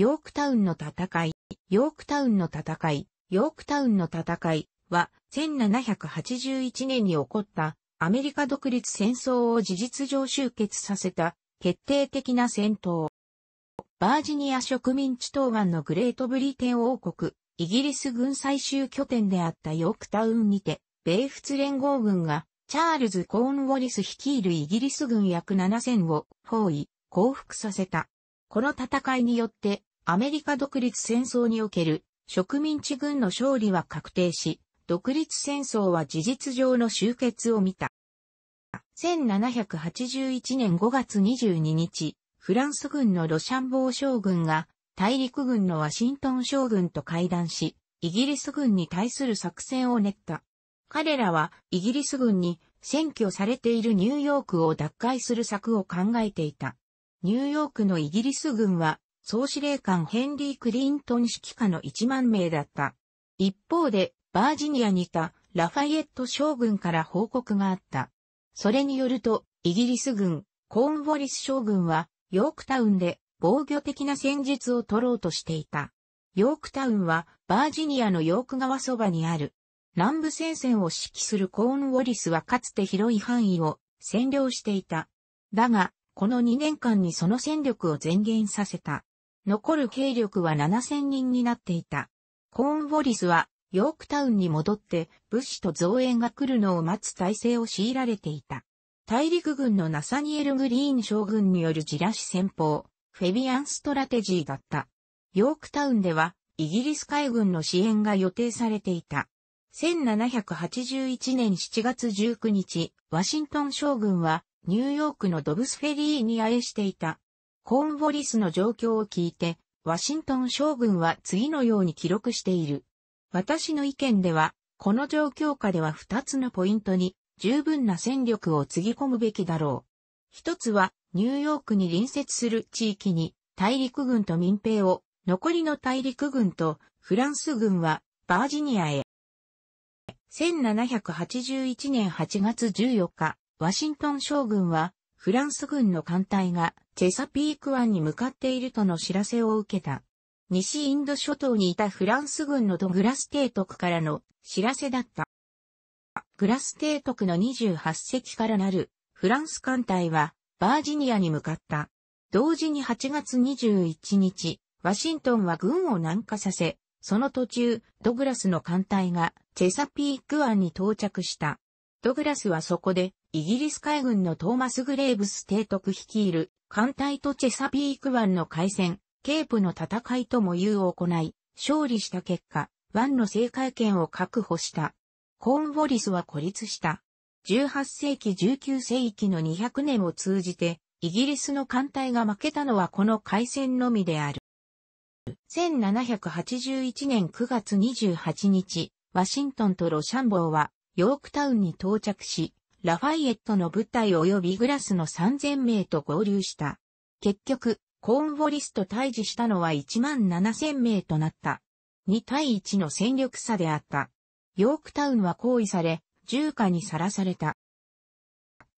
ヨークタウンの戦い、ヨークタウンの戦い、ヨークタウンの戦いは、1781年に起こったアメリカ独立戦争を事実上終結させた決定的な戦闘。バージニア植民地東岸のグレートブリテン王国、イギリス軍最終拠点であったヨークタウンにて、米仏連合軍がチャールズ・コーン・ウォリス率いるイギリス軍約7000を包囲、降伏させた。この戦いによってアメリカ独立戦争における植民地軍の勝利は確定し、独立戦争は事実上の終結を見た。1781年5月22日、フランス軍のロシャンボー将軍が大陸軍のワシントン将軍と会談し、イギリス軍に対する作戦を練った。彼らはイギリス軍に占拠されているニューヨークを奪回する策を考えていた。ニューヨークのイギリス軍は総司令官ヘンリー・クリントン指揮下の1万名だった。一方で、バージニアにいたラファイエット将軍から報告があった。それによると、イギリス軍、コーンウォリス将軍は、ヨークタウンで防御的な戦術を取ろうとしていた。ヨークタウンは、バージニアのヨーク川そばにある。南部戦線を指揮するコーンウォリスはかつて広い範囲を占領していた。だが、この2年間にその戦力を前減させた。残る兵力は7000人になっていた。コーンウォリスは、ヨークタウンに戻って物資と増援が来るのを待つ体制を強いられていた。大陸軍のナサニエル・グリーン将軍によるジらし戦法、フェビアン・ストラテジーだった。ヨークタウンでは、イギリス海軍の支援が予定されていた。1781年7月19日、ワシントン将軍は、ニューヨークのドブスフェリーにえしていたコーンボリスの状況を聞いて、ワシントン将軍は次のように記録している。私の意見では、この状況下では2つのポイントに十分な戦力をつぎ込むべきだろう。一つは、ニューヨークに隣接する地域に大陸軍と民兵を、残りの大陸軍とフランス軍はバージニアへ。1781年8月14日、ワシントン将軍はフランス軍の艦隊がチェサピーク湾に向かっているとの知らせを受けた。西インド諸島にいたフランス軍のドグラス提督からの知らせだった。グラス提督の28隻からなるフランス艦隊はバージニアに向かった。同時に8月21日、ワシントンは軍を南下させ、その途中、ドグラスの艦隊がチェサピーク湾に到着した。ドグラスはそこでイギリス海軍のトーマス・グレーブス提督率いる艦隊とチェサピーク湾の海戦、ケープの戦いとも言うを行い、勝利した結果、湾の正解権を確保した。コーンウォリスは孤立した。18世紀19世紀の200年を通じて、イギリスの艦隊が負けたのはこの海戦のみである。1781年9月28日、ワシントンとロシャンボーは、ヨークタウンに到着し、ラファイエットの部隊及びグラスの3000名と合流した。結局、コーンウォリスと対峙したのは1万7000名となった。2対1の戦力差であった。ヨークタウンは包囲され、重火にさらされた。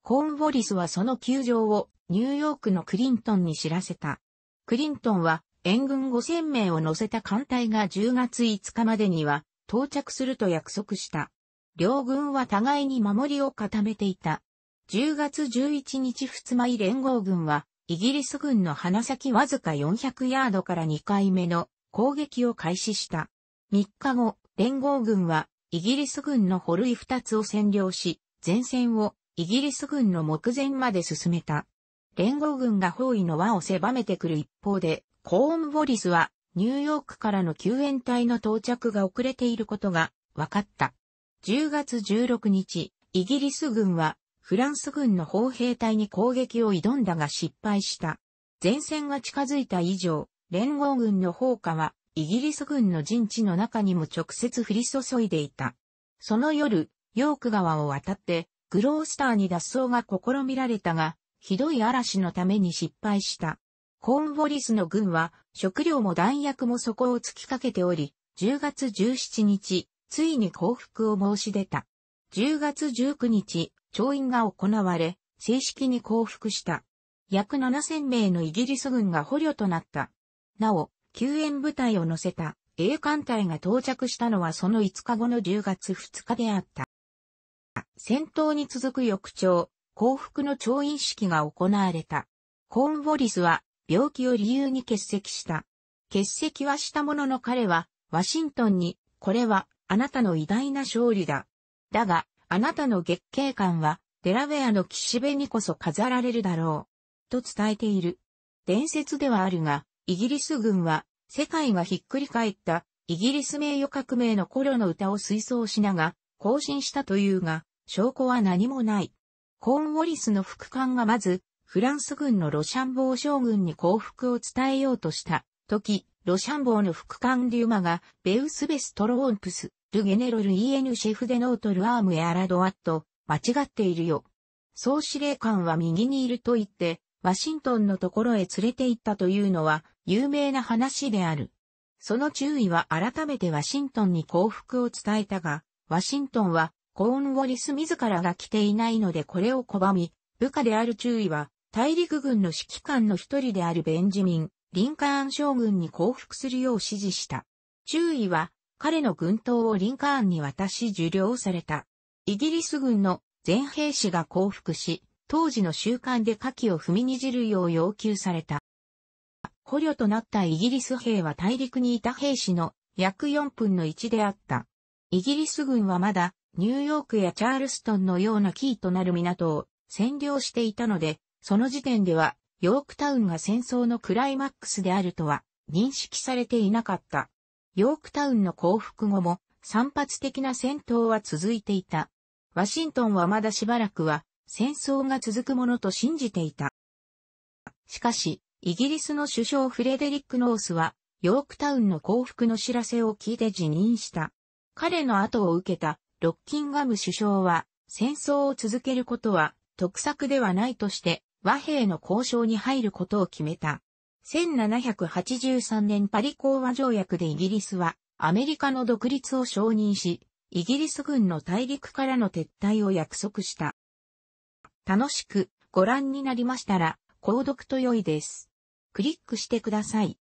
コーンウォリスはその窮状をニューヨークのクリントンに知らせた。クリントンは援軍5000名を乗せた艦隊が10月5日までには到着すると約束した。両軍は互いに守りを固めていた。10月11日日舞連合軍は、イギリス軍の鼻先わずか400ヤードから2回目の攻撃を開始した。3日後、連合軍は、イギリス軍のホル2つを占領し、前線をイギリス軍の目前まで進めた。連合軍が包囲の輪を狭めてくる一方で、コーンウォリスはニューヨークからの救援隊の到着が遅れていることが分かった。10月16日、イギリス軍はフランス軍の砲兵隊に攻撃を挑んだが失敗した。前線が近づいた以上、連合軍の砲火はイギリス軍の陣地の中にも直接降り注いでいた。その夜、ヨーク川を渡ってグロースターに脱走が試みられたが、ひどい嵐のために失敗した。コーンウォリスの軍は食料も弾薬も底を突きかけており、10月17日、ついに降伏を申し出た。10月19日、調印が行われ、正式に降伏した。約7000名のイギリス軍が捕虜となった。なお、救援部隊を乗せた英艦隊が到着したのはその5日後の10月2日であった。戦闘に続く翌朝、降伏の調印式が行われた。コーンウォリスは病気を理由に欠席した。欠席はしたものの彼は、ワシントンに、これはあなたの偉大な勝利だ。だが、あなたの月景観は、デラウェアの岸辺にこそ飾られるだろう。と伝えている。伝説ではあるが、イギリス軍は、世界がひっくり返った、イギリス名誉革命の頃の歌を推奏しなが、更新したというが、証拠は何もない。コーンウォリスの副官がまず、フランス軍のロシャンボー将軍に降伏を伝えようとした、時、ロシャンボーの副官リューマが、ベウスベストローンプス、ルゲネロル EN シェフデノートルアームエアラドアット、間違っているよ。総司令官は右にいると言って、ワシントンのところへ連れて行ったというのは有名な話である。その注意は改めてワシントンに降伏を伝えたが、ワシントンはコーンウォリス自らが来ていないのでこれを拒み、部下である注意は大陸軍の指揮官の一人であるベンジミン、リンカーン将軍に降伏するよう指示した。注意は彼の軍刀をリンカーンに渡し受領された。イギリス軍の全兵士が降伏し、当時の習慣で火器を踏みにじるよう要求された。捕虜となったイギリス兵は大陸にいた兵士の約4分の1であった。イギリス軍はまだニューヨークやチャールストンのようなキーとなる港を占領していたので、その時点ではヨークタウンが戦争のクライマックスであるとは認識されていなかった。ヨークタウンの降伏後も散発的な戦闘は続いていた。ワシントンはまだしばらくは戦争が続くものと信じていた。しかし、イギリスの首相フレデリック・ノースは、ヨークタウンの降伏の知らせを聞いて辞任した。彼の後を受けたロッキンガム首相は、戦争を続けることは得策ではないとして、和平の交渉に入ることを決めた。1783年パリ講和条約でイギリスはアメリカの独立を承認し、イギリス軍の大陸からの撤退を約束した。楽しくご覧になりましたら、購読と良いです。クリックしてください。